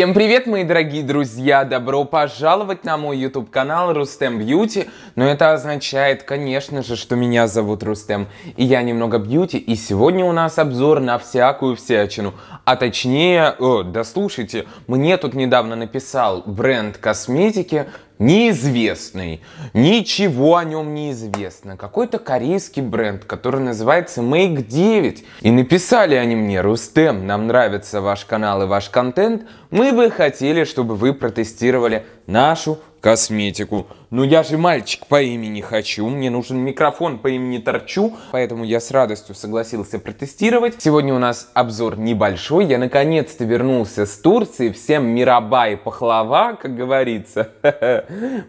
Всем привет, мои дорогие друзья! Добро пожаловать на мой YouTube-канал Рустем Бьюти. Но это означает, конечно же, что меня зовут Рустем. И я немного бьюти, и сегодня у нас обзор на всякую всячину. А точнее, о, э, да слушайте, мне тут недавно написал бренд косметики, неизвестный, ничего о нем не известно. Какой-то корейский бренд, который называется Make 9. И написали они мне, Рустем, нам нравится ваш канал и ваш контент, мы бы хотели, чтобы вы протестировали нашу косметику. Но я же мальчик по имени хочу, мне нужен микрофон по имени Торчу, поэтому я с радостью согласился протестировать. Сегодня у нас обзор небольшой, я наконец-то вернулся с Турции, всем мирабай, пахлава, как говорится.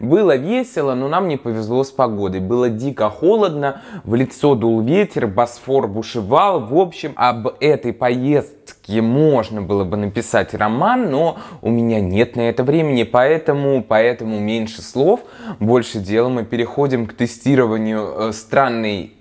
Было весело, но нам не повезло с погодой, было дико холодно, в лицо дул ветер, Босфор бушевал, в общем, об этой поездке теоретически можно было бы написать роман, но у меня нет на это времени, поэтому, поэтому меньше слов, больше дела. Мы переходим к тестированию э, странной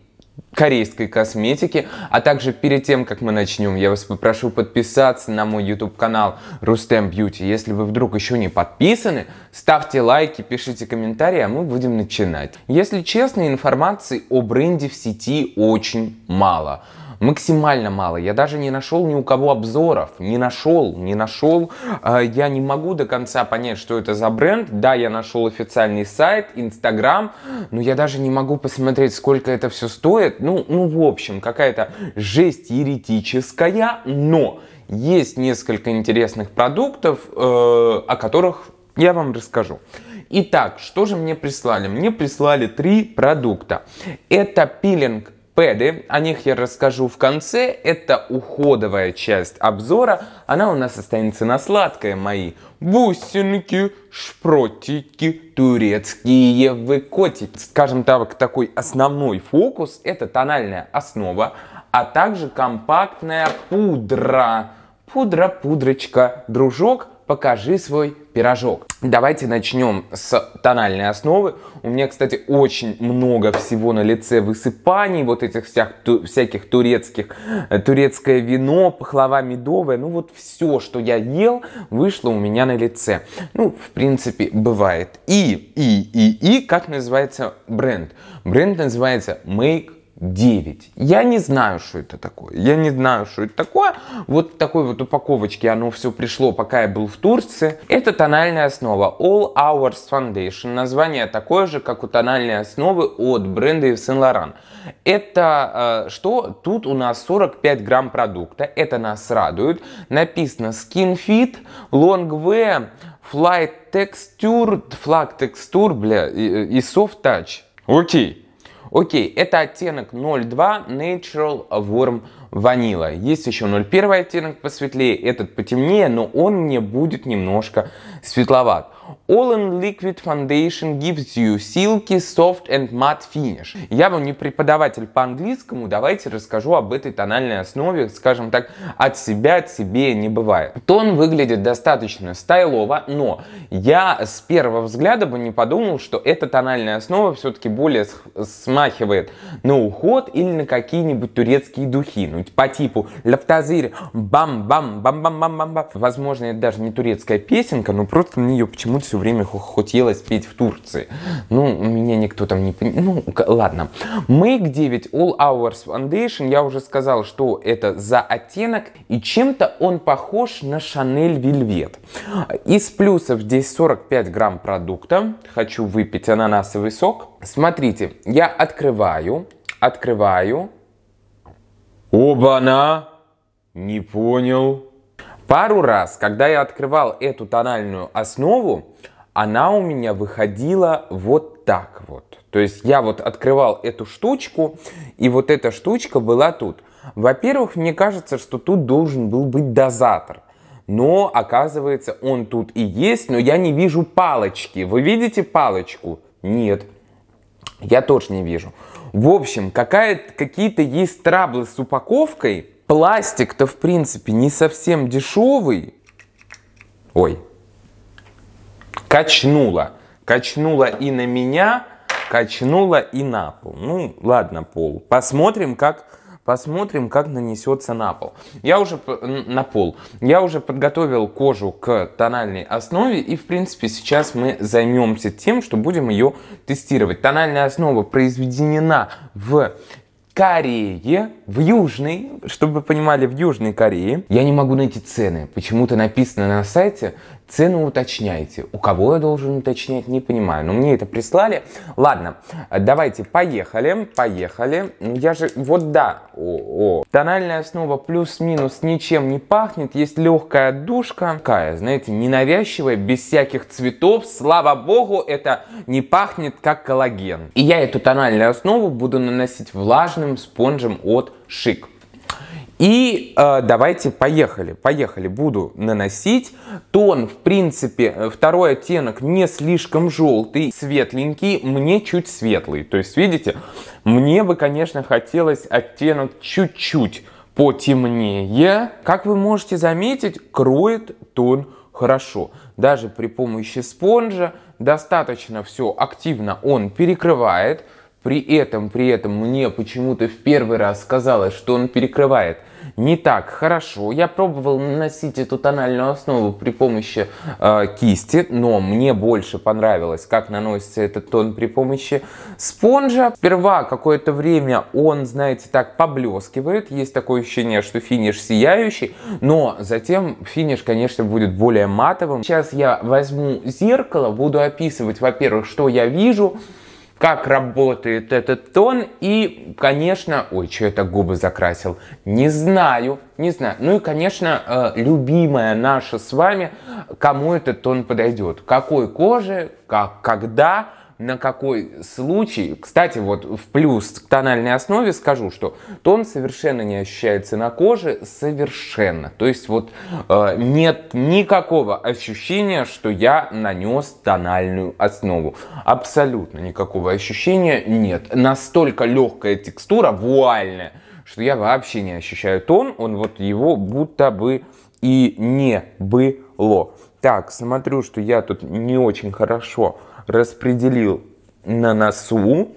корейской косметики. А также перед тем, как мы начнем, я вас попрошу подписаться на мой YouTube канал Рустем Beauty, Если вы вдруг еще не подписаны, ставьте лайки, пишите комментарии, а мы будем начинать. Если честно, информации о бренде в сети очень мало максимально мало. Я даже не нашел ни у кого обзоров, не нашел, не нашел. А, я не могу до конца понять, что это за бренд. Да, я нашел официальный сайт, Инстаграм, но я даже не могу посмотреть, сколько это все стоит. Ну, ну в общем, какая-то жесть еретическая, но есть несколько интересных продуктов, э, о которых я вам расскажу. Итак, что же мне прислали? Мне прислали три продукта. Это пилинг Пэды, о них я расскажу в конце, это уходовая часть обзора, она у нас останется на сладкое, мои бусинки, шпротики, турецкие вы котики. Скажем так, такой основной фокус это тональная основа, а также компактная пудра. Пудра, пудрочка, дружок, покажи свой пирожок. Давайте начнем с тональной основы. У меня, кстати, очень много всего на лице высыпаний, вот этих всех, ту, всяких турецких, э, турецкое вино, пахлава медовая, ну вот все, что я ел, вышло у меня на лице. Ну, в принципе, бывает. И, и, и, и, как называется бренд? Бренд называется Make 9. Я не знаю, что это такое. Я не знаю, что это такое. Вот такой вот упаковочке оно все пришло, пока я был в Турции. Это тональная основа All Hours Foundation. Название такое же, как у тональной основы от бренда Yves Saint Laurent. Это э, что? Тут у нас 45 грамм продукта. Это нас радует. Написано Skin Fit, Long Wear, Flight Texture, Flag Texture, бля, и, э, и Soft Touch. Окей. Okay. Окей, это оттенок 02 Natural э, Warm ванила. Есть еще 0,1 оттенок посветлее, этот потемнее, но он мне будет немножко светловат. All in Liquid Foundation gives you silky, soft and matte finish. Я вам не преподаватель по английскому, давайте расскажу об этой тональной основе, скажем так, от себя себе не бывает. Тон выглядит достаточно стайлово, но я с первого взгляда бы не подумал, что эта тональная основа все-таки более смахивает на уход или на какие-нибудь турецкие духи. Но ну, что-нибудь по типу «Лафтазирь», «Бам-бам-бам-бам-бам-бам-бам». Возможно, это даже не турецкая песенка, но просто мне ее почему-то все время хотелось петь в Турции. Ну, меня никто там не... Ну, ладно. Make 9 All Hours Foundation, я уже сказал, что это за оттенок, и чем-то он похож на Chanel Velvet. Из плюсов здесь 45 грамм продукта. Хочу выпить ананасовый сок. Смотрите, я открываю, открываю, Оба-на! Не понял. Пару раз, когда я открывал эту тональную основу, она у меня выходила вот так вот. То есть я вот открывал эту штучку, и вот эта штучка была тут. Во-первых, мне кажется, что тут должен был быть дозатор. Но, оказывается, он тут и есть, но я не вижу палочки. Вы видите палочку? Нет. Я тоже не вижу. В общем, какие-то есть траблы с упаковкой. Пластик-то, в принципе, не совсем дешевый. Ой. Качнула. Качнула и на меня, качнула и на пол. Ну, ладно, пол. Посмотрим, как Посмотрим, как нанесется на пол. Я уже на пол. Я уже подготовил кожу к тональной основе и, в принципе, сейчас мы займемся тем, что будем ее тестировать. Тональная основа произведена в Корее, в Южной, чтобы вы понимали, в Южной Корее. Я не могу найти цены. Почему-то написано на сайте цену уточняете? У кого я должен уточнять, не понимаю. Но мне это прислали. Ладно, давайте, поехали, поехали. Ну, я же, вот да, о, о. Тональная основа плюс-минус ничем не пахнет. Есть легкая душка. Такая, знаете, ненавязчивая, без всяких цветов. Слава богу, это не пахнет как коллаген. И я эту тональную основу буду наносить влажным спонжем от Шик. И э, давайте поехали, поехали. Буду наносить. Тон, в принципе, э, второй оттенок не слишком желтый, светленький, мне чуть светлый. То есть, видите, мне бы, конечно, хотелось оттенок чуть-чуть потемнее. Как вы можете заметить, кроет тон хорошо. Даже при помощи спонжа достаточно все активно он перекрывает. При этом, при этом мне почему-то в первый раз казалось, что он перекрывает – не так хорошо. Я пробовал наносить эту тональную основу при помощи э, кисти, но мне больше понравилось, как наносится этот тон при помощи спонжа. Сперва какое-то время он, знаете, так поблескивает. Есть такое ощущение, что финиш сияющий, но затем финиш, конечно, будет более матовым. Сейчас я возьму зеркало, буду описывать, во-первых, что я вижу, как работает этот тон и, конечно, ой, что это губы закрасил, не знаю, не знаю. Ну и, конечно, э, любимая наша с вами, кому этот тон подойдет, какой коже, как, когда, на какой случай. Кстати, вот в плюс к тональной основе скажу, что тон совершенно не ощущается на коже, совершенно. То есть вот э, нет никакого ощущения, что я нанес тональную основу. Абсолютно никакого ощущения нет. Настолько легкая текстура, вуальная, что я вообще не ощущаю тон, он вот его будто бы и не было. Так, смотрю, что я тут не очень хорошо распределил на носу,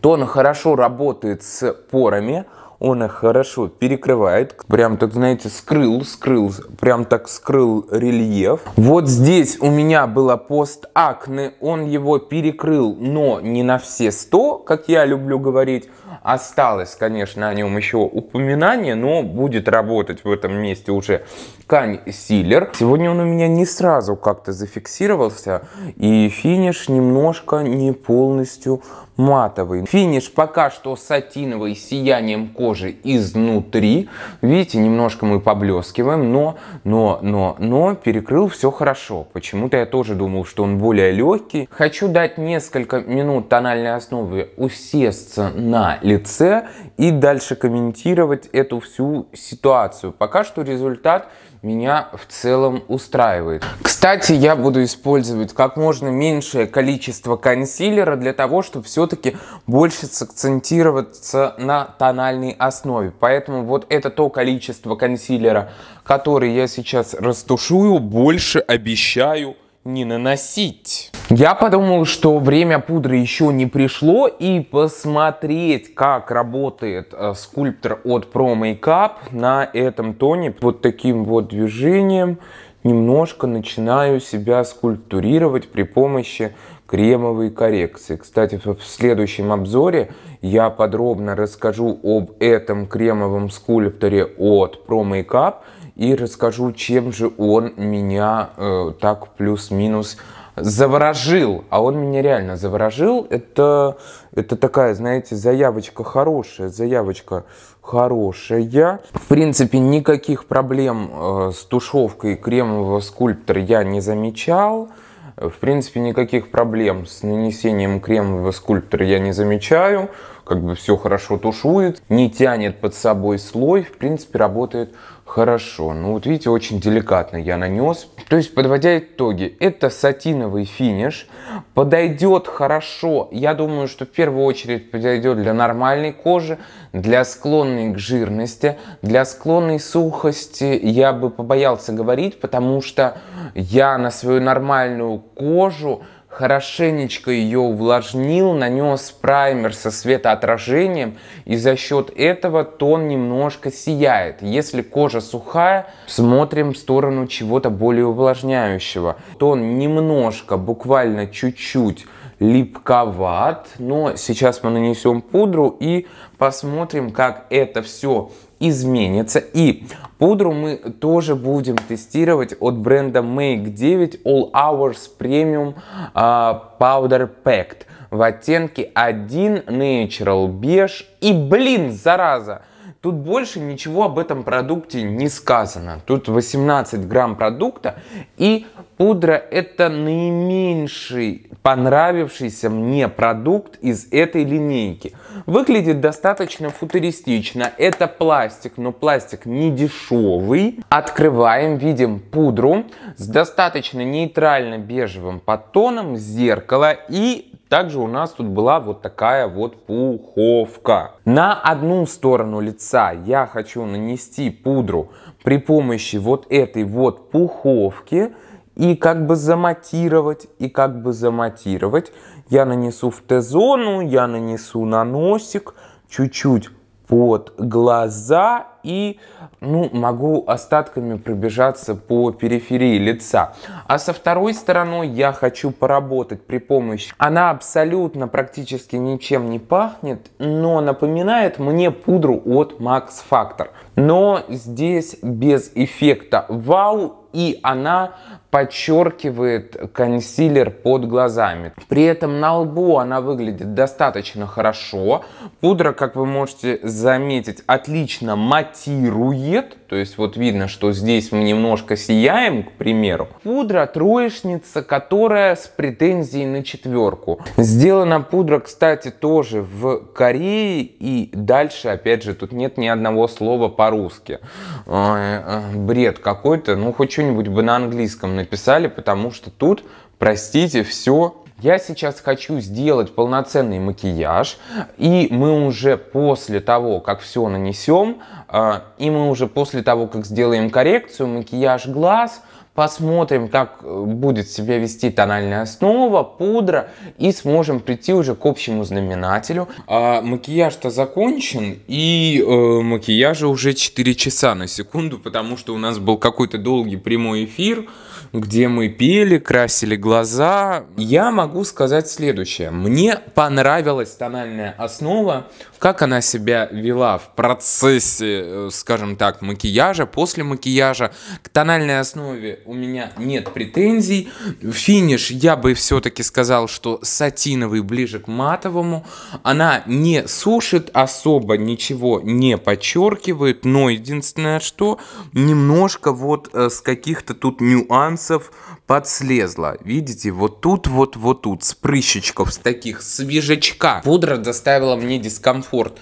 то он хорошо работает с порами, он их хорошо перекрывает, прям так, знаете, скрыл, скрыл, прям так скрыл рельеф. Вот здесь у меня было пост акне, он его перекрыл, но не на все 100, как я люблю говорить, Осталось, конечно, о нем еще упоминание, но будет работать в этом месте уже Кань Силлер. Сегодня он у меня не сразу как-то зафиксировался, и финиш немножко не полностью матовый. Финиш пока что сатиновый с сиянием кожи изнутри. Видите, немножко мы поблескиваем, но, но, но, но перекрыл все хорошо. Почему-то я тоже думал, что он более легкий. Хочу дать несколько минут тональной основы усесться на лице и дальше комментировать эту всю ситуацию. Пока что результат меня в целом устраивает. Кстати, я буду использовать как можно меньшее количество консилера для того, чтобы все-таки больше сакцентироваться на тональной основе. Поэтому вот это то количество консилера, который я сейчас растушую, больше обещаю не наносить. Я подумал, что время пудры еще не пришло, и посмотреть, как работает э, скульптор от Pro Makeup на этом тоне. Вот таким вот движением немножко начинаю себя скульптурировать при помощи кремовой коррекции. Кстати, в следующем обзоре я подробно расскажу об этом кремовом скульпторе от Pro Makeup, и расскажу, чем же он меня э, так плюс-минус заворожил. А он меня реально заворожил. Это, это такая, знаете, заявочка хорошая, заявочка хорошая. В принципе, никаких проблем э, с тушевкой кремового скульптора я не замечал. В принципе, никаких проблем с нанесением кремового скульптора я не замечаю. Как бы все хорошо тушует, не тянет под собой слой. В принципе, работает Хорошо, ну вот видите, очень деликатно я нанес. То есть, подводя итоги, это сатиновый финиш, подойдет хорошо, я думаю, что в первую очередь подойдет для нормальной кожи, для склонной к жирности, для склонной сухости я бы побоялся говорить, потому что я на свою нормальную кожу хорошенечко ее увлажнил, нанес праймер со светоотражением, и за счет этого тон немножко сияет. Если кожа сухая, смотрим в сторону чего-то более увлажняющего. Тон немножко, буквально чуть-чуть липковат, но сейчас мы нанесем пудру и посмотрим, как это все изменится. И Пудру мы тоже будем тестировать от бренда Make 9 All Hours Premium а, Powder Packed в оттенке 1 Natural Beige. И, блин, зараза! Тут больше ничего об этом продукте не сказано. Тут 18 грамм продукта и Пудра – это наименьший понравившийся мне продукт из этой линейки. Выглядит достаточно футуристично. Это пластик, но пластик не дешевый. Открываем, видим пудру с достаточно нейтрально-бежевым подтоном, зеркало и также у нас тут была вот такая вот пуховка. На одну сторону лица я хочу нанести пудру при помощи вот этой вот пуховки – и как бы заматировать, и как бы заматировать. Я нанесу в Т-зону, я нанесу на носик, чуть-чуть под глаза и ну, могу остатками пробежаться по периферии лица. А со второй стороны я хочу поработать при помощи. Она абсолютно практически ничем не пахнет, но напоминает мне пудру от Max Factor. Но здесь без эффекта вау и она подчеркивает консилер под глазами. При этом на лбу она выглядит достаточно хорошо. Пудра, как вы можете заметить, отлично матирует. То есть вот видно, что здесь мы немножко сияем, к примеру. Пудра троечница, которая с претензией на четверку. Сделана пудра, кстати, тоже в Корее. И дальше, опять же, тут нет ни одного слова по-русски. Э, бред какой-то. Ну, хоть что-нибудь бы на английском написали, потому что тут, простите, все я сейчас хочу сделать полноценный макияж, и мы уже после того, как все нанесем, а, и мы уже после того, как сделаем коррекцию, макияж глаз, посмотрим, как э, будет себя вести тональная основа, пудра, и сможем прийти уже к общему знаменателю. А, макияж-то закончен, и э, макияжа уже 4 часа на секунду, потому что у нас был какой-то долгий прямой эфир, где мы пели, красили глаза. Я могу сказать следующее. Мне понравилась тональная основа, как она себя вела в процессе, э, скажем так, макияжа, после макияжа. К тональной основе у меня нет претензий. Финиш я бы все-таки сказал, что сатиновый ближе к матовому. Она не сушит, особо ничего не подчеркивает, но единственное, что немножко вот э, с каких-то тут нюансов подслезла. Видите, вот тут, вот, вот тут, с прыщичков, с таких свежечка. Пудра доставила мне дискомфорт комфорт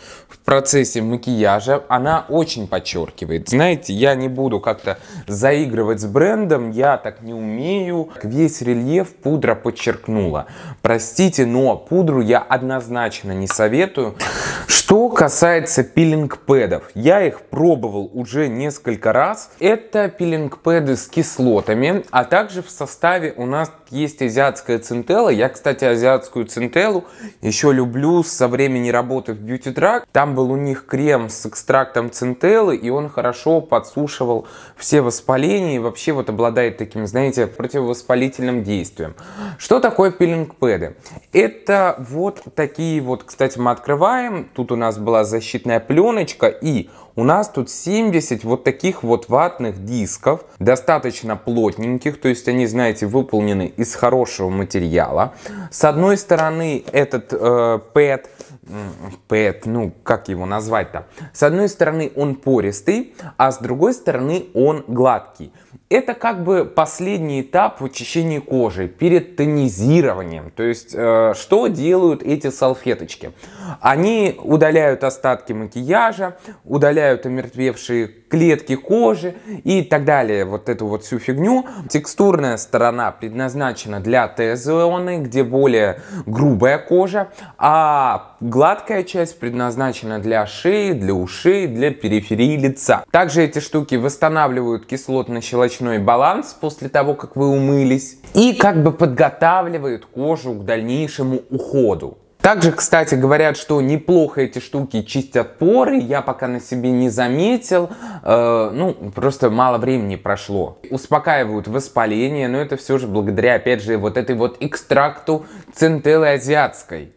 процессе макияжа, она очень подчеркивает. Знаете, я не буду как-то заигрывать с брендом, я так не умею. Весь рельеф пудра подчеркнула. Простите, но пудру я однозначно не советую. Что касается пилинг-пэдов, я их пробовал уже несколько раз. Это пилинг-пэды с кислотами, а также в составе у нас есть азиатская центела. Я, кстати, азиатскую центелу еще люблю со времени работы в Beauty Drag. Там был у них крем с экстрактом центеллы, и он хорошо подсушивал все воспаления и вообще вот обладает таким, знаете, противовоспалительным действием. Что такое пилинг-пэды? Это вот такие вот, кстати, мы открываем, тут у нас была защитная пленочка, и у нас тут 70 вот таких вот ватных дисков, достаточно плотненьких, то есть они, знаете, выполнены из хорошего материала. С одной стороны этот э, пэт Пэт, ну, как его назвать-то? С одной стороны он пористый, а с другой стороны он гладкий. Это как бы последний этап в очищении кожи перед тонизированием. То есть, э, что делают эти салфеточки? Они удаляют остатки макияжа, удаляют омертвевшие клетки кожи и так далее. Вот эту вот всю фигню. Текстурная сторона предназначена для Т-зоны, где более грубая кожа, а гладкая часть предназначена для шеи, для ушей, для периферии лица. Также эти штуки восстанавливают кислотно-щелочную щелочной баланс после того, как вы умылись, и как бы подготавливает кожу к дальнейшему уходу. Также, кстати, говорят, что неплохо эти штуки чистят поры, я пока на себе не заметил, э, ну, просто мало времени прошло. Успокаивают воспаление, но это все же благодаря, опять же, вот этой вот экстракту центелы азиатской.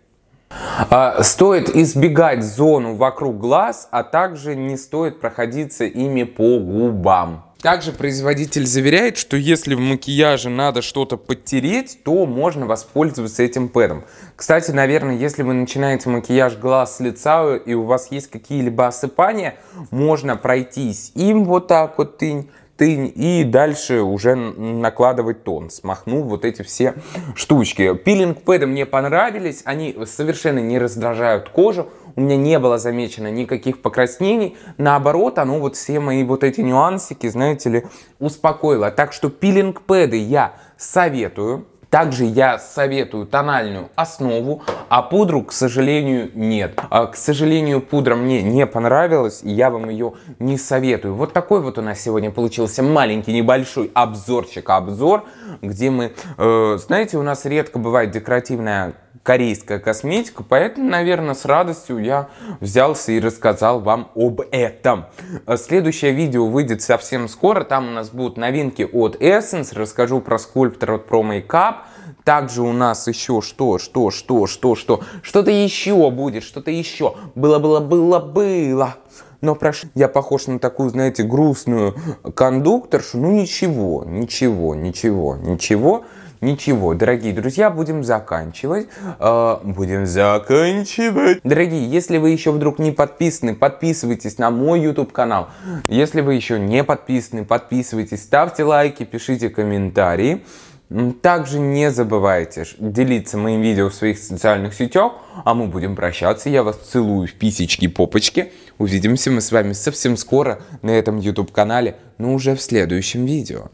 А, стоит избегать зону вокруг глаз, а также не стоит проходиться ими по губам. Также производитель заверяет, что если в макияже надо что-то подтереть, то можно воспользоваться этим пэдом. Кстати, наверное, если вы начинаете макияж глаз с лица и у вас есть какие-либо осыпания, можно пройтись им вот так вот тынь, тынь и дальше уже накладывать тон, смахнув вот эти все штучки. Пилинг пэды мне понравились, они совершенно не раздражают кожу, у меня не было замечено никаких покраснений. Наоборот, оно вот все мои вот эти нюансики, знаете ли, успокоило. Так что пилинг-пэды я советую. Также я советую тональную основу, а пудру, к сожалению, нет. А, к сожалению, пудра мне не понравилась, и я вам ее не советую. Вот такой вот у нас сегодня получился маленький, небольшой обзорчик-обзор, где мы, э, знаете, у нас редко бывает декоративная корейская косметика, поэтому, наверное, с радостью я взялся и рассказал вам об этом. Э, следующее видео выйдет совсем скоро, там у нас будут новинки от Essence, расскажу про скульптор от ProMakeup, также у нас еще что, что, что, что, что, что-то еще будет, что-то еще, было, было, было, было. Но прошу, я похож на такую, знаете, грустную кондукторшу. Ну ничего, ничего, ничего, ничего. Ничего, дорогие друзья, будем заканчивать. Э, будем заканчивать. Дорогие, если вы еще вдруг не подписаны, подписывайтесь на мой YouTube канал. Если вы еще не подписаны, подписывайтесь, ставьте лайки, пишите комментарии. Также не забывайте делиться моим видео в своих социальных сетях, а мы будем прощаться. Я вас целую в писечки попочки. Увидимся мы с вами совсем скоро на этом YouTube-канале, но уже в следующем видео.